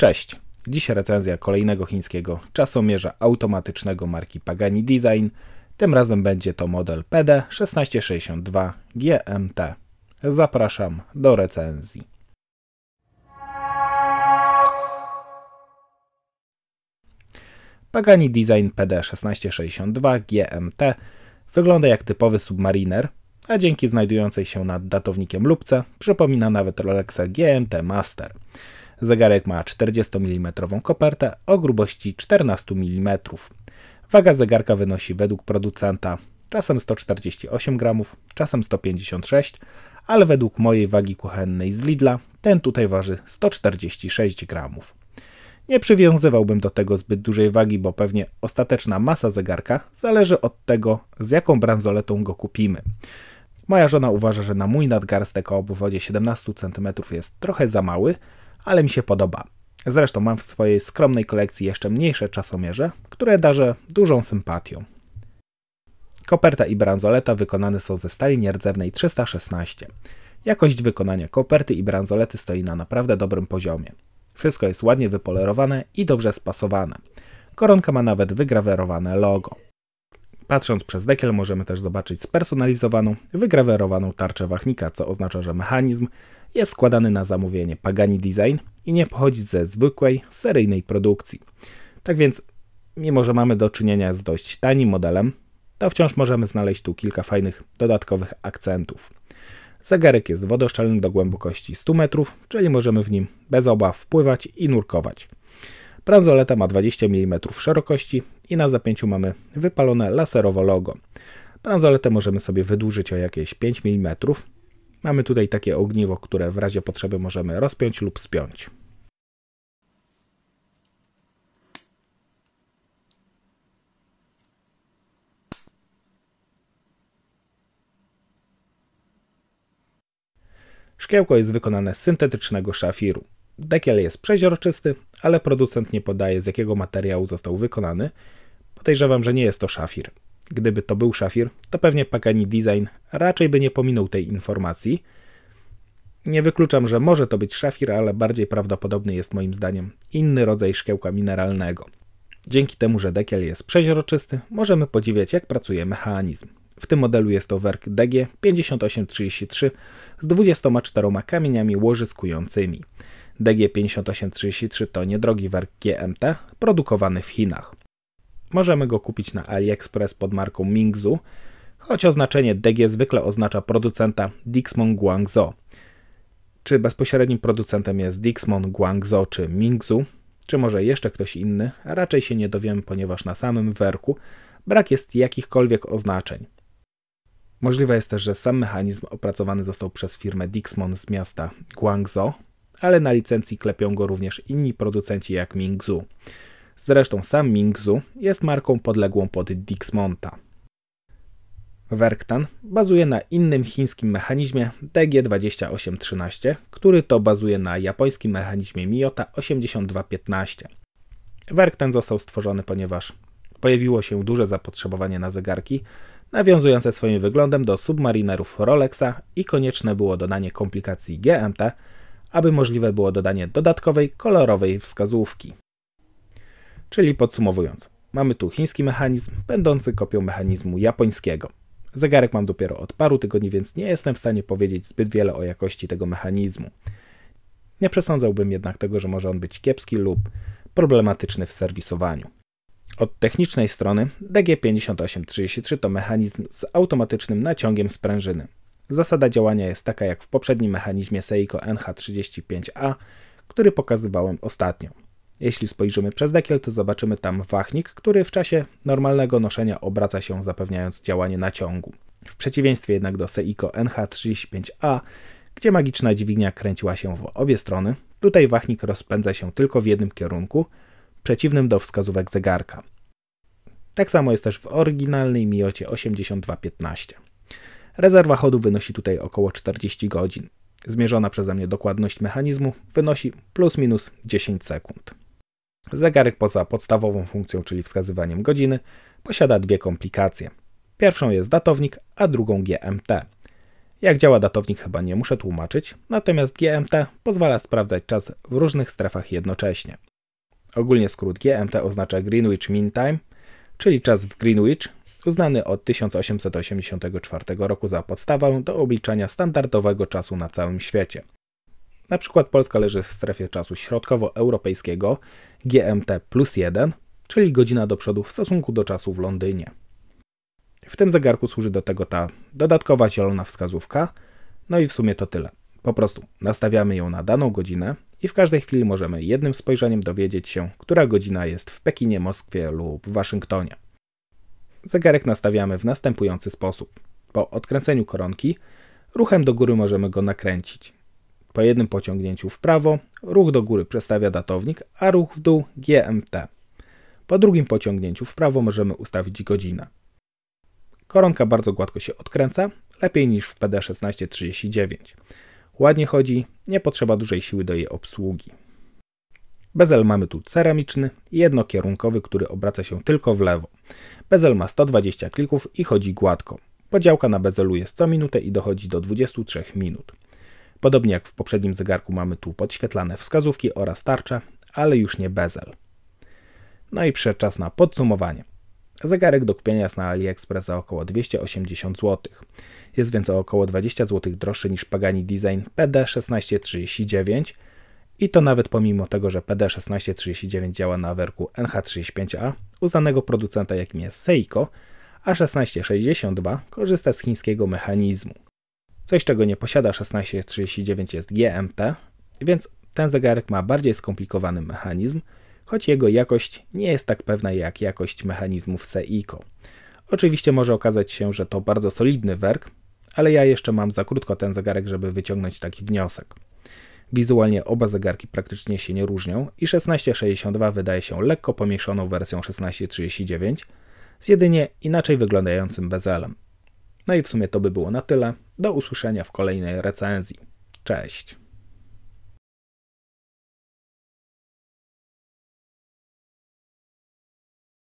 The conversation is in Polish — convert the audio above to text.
Cześć! Dziś recenzja kolejnego chińskiego czasomierza automatycznego marki Pagani Design. Tym razem będzie to model PD1662 GMT. Zapraszam do recenzji. Pagani Design PD1662 GMT wygląda jak typowy submariner, a dzięki znajdującej się nad datownikiem lubce przypomina nawet Rolexa GMT Master. Zegarek ma 40 mm kopertę o grubości 14 mm. Waga zegarka wynosi według producenta czasem 148 g, czasem 156, ale według mojej wagi kuchennej z Lidla ten tutaj waży 146 g. Nie przywiązywałbym do tego zbyt dużej wagi, bo pewnie ostateczna masa zegarka zależy od tego, z jaką bransoletą go kupimy. Moja żona uważa, że na mój nadgarstek o obwodzie 17 cm jest trochę za mały, ale mi się podoba. Zresztą mam w swojej skromnej kolekcji jeszcze mniejsze czasomierze, które darzę dużą sympatią. Koperta i bransoleta wykonane są ze stali nierdzewnej 316. Jakość wykonania koperty i bransolety stoi na naprawdę dobrym poziomie. Wszystko jest ładnie wypolerowane i dobrze spasowane. Koronka ma nawet wygrawerowane logo. Patrząc przez dekiel możemy też zobaczyć spersonalizowaną, wygrawerowaną tarczę wachnika, co oznacza, że mechanizm jest składany na zamówienie Pagani Design i nie pochodzi ze zwykłej, seryjnej produkcji. Tak więc, mimo że mamy do czynienia z dość tanim modelem, to wciąż możemy znaleźć tu kilka fajnych dodatkowych akcentów. Zegarek jest wodoszczelny do głębokości 100 metrów, czyli możemy w nim bez obaw wpływać i nurkować. Bransoleta ma 20 mm szerokości i na zapięciu mamy wypalone laserowo logo. Bransoletę możemy sobie wydłużyć o jakieś 5 mm. Mamy tutaj takie ogniwo, które w razie potrzeby możemy rozpiąć lub spiąć. Szkiełko jest wykonane z syntetycznego szafiru. Dekiel jest przeźroczysty, ale producent nie podaje z jakiego materiału został wykonany. Podejrzewam, że nie jest to szafir. Gdyby to był szafir, to pewnie Pagani Design raczej by nie pominął tej informacji. Nie wykluczam, że może to być szafir, ale bardziej prawdopodobny jest moim zdaniem inny rodzaj szkiełka mineralnego. Dzięki temu, że dekiel jest przeźroczysty, możemy podziwiać jak pracuje mechanizm. W tym modelu jest to werk DG 5833 z 24 kamieniami łożyskującymi. DG5833 to niedrogi werk GMT produkowany w Chinach. Możemy go kupić na AliExpress pod marką Mingzu, choć oznaczenie DG zwykle oznacza producenta Dixmon Guangzhou. Czy bezpośrednim producentem jest Dixmon Guangzhou czy Mingzu, czy może jeszcze ktoś inny, raczej się nie dowiemy, ponieważ na samym werku brak jest jakichkolwiek oznaczeń. Możliwe jest też, że sam mechanizm opracowany został przez firmę Dixmon z miasta Guangzhou, ale na licencji klepią go również inni producenci jak Mingzu. Zresztą sam Mingzu jest marką podległą pod Dixmonta. Werktan bazuje na innym chińskim mechanizmie DG2813, który to bazuje na japońskim mechanizmie Miyota 8215. Werktan został stworzony, ponieważ pojawiło się duże zapotrzebowanie na zegarki, nawiązujące swoim wyglądem do submarinerów Rolexa i konieczne było dodanie komplikacji GMT, aby możliwe było dodanie dodatkowej, kolorowej wskazówki. Czyli podsumowując, mamy tu chiński mechanizm, będący kopią mechanizmu japońskiego. Zegarek mam dopiero od paru tygodni, więc nie jestem w stanie powiedzieć zbyt wiele o jakości tego mechanizmu. Nie przesądzałbym jednak tego, że może on być kiepski lub problematyczny w serwisowaniu. Od technicznej strony DG5833 to mechanizm z automatycznym naciągiem sprężyny. Zasada działania jest taka jak w poprzednim mechanizmie Seiko NH35A, który pokazywałem ostatnio. Jeśli spojrzymy przez dekiel, to zobaczymy tam wachnik, który w czasie normalnego noszenia obraca się, zapewniając działanie naciągu. W przeciwieństwie jednak do Seiko NH35A, gdzie magiczna dźwignia kręciła się w obie strony, tutaj wachnik rozpędza się tylko w jednym kierunku, przeciwnym do wskazówek zegarka. Tak samo jest też w oryginalnej Miocie 8215. Rezerwa chodu wynosi tutaj około 40 godzin. Zmierzona przeze mnie dokładność mechanizmu wynosi plus minus 10 sekund. Zegarek poza podstawową funkcją, czyli wskazywaniem godziny, posiada dwie komplikacje. Pierwszą jest datownik, a drugą GMT. Jak działa datownik chyba nie muszę tłumaczyć, natomiast GMT pozwala sprawdzać czas w różnych strefach jednocześnie. Ogólnie skrót GMT oznacza Greenwich Mean Time, czyli czas w Greenwich, uznany od 1884 roku za podstawę do obliczania standardowego czasu na całym świecie. Na przykład Polska leży w strefie czasu środkowoeuropejskiego GMT plus 1, czyli godzina do przodu w stosunku do czasu w Londynie. W tym zegarku służy do tego ta dodatkowa zielona wskazówka, no i w sumie to tyle. Po prostu nastawiamy ją na daną godzinę i w każdej chwili możemy jednym spojrzeniem dowiedzieć się, która godzina jest w Pekinie, Moskwie lub Waszyngtonie. Zegarek nastawiamy w następujący sposób. Po odkręceniu koronki, ruchem do góry możemy go nakręcić. Po jednym pociągnięciu w prawo, ruch do góry przestawia datownik, a ruch w dół GMT. Po drugim pociągnięciu w prawo możemy ustawić godzinę. Koronka bardzo gładko się odkręca, lepiej niż w PD1639. Ładnie chodzi, nie potrzeba dużej siły do jej obsługi. Bezel mamy tu ceramiczny, jednokierunkowy, który obraca się tylko w lewo. Bezel ma 120 klików i chodzi gładko. Podziałka na bezelu jest co minutę i dochodzi do 23 minut. Podobnie jak w poprzednim zegarku mamy tu podświetlane wskazówki oraz tarcze, ale już nie bezel. No i przed czas na podsumowanie. Zegarek do kupienia jest na AliExpress za około 280 zł. Jest więc o około 20 zł droższy niż Pagani Design PD1639, i to nawet pomimo tego, że PD1639 działa na werku NH35A uznanego producenta jakim jest Seiko, a 1662 korzysta z chińskiego mechanizmu. Coś czego nie posiada 1639 jest GMT, więc ten zegarek ma bardziej skomplikowany mechanizm, choć jego jakość nie jest tak pewna jak jakość mechanizmów Seiko. Oczywiście może okazać się, że to bardzo solidny werk, ale ja jeszcze mam za krótko ten zegarek, żeby wyciągnąć taki wniosek. Wizualnie oba zegarki praktycznie się nie różnią i 1662 wydaje się lekko pomniejszoną wersją 1639 z jedynie inaczej wyglądającym bezelem. No i w sumie to by było na tyle. Do usłyszenia w kolejnej recenzji. Cześć!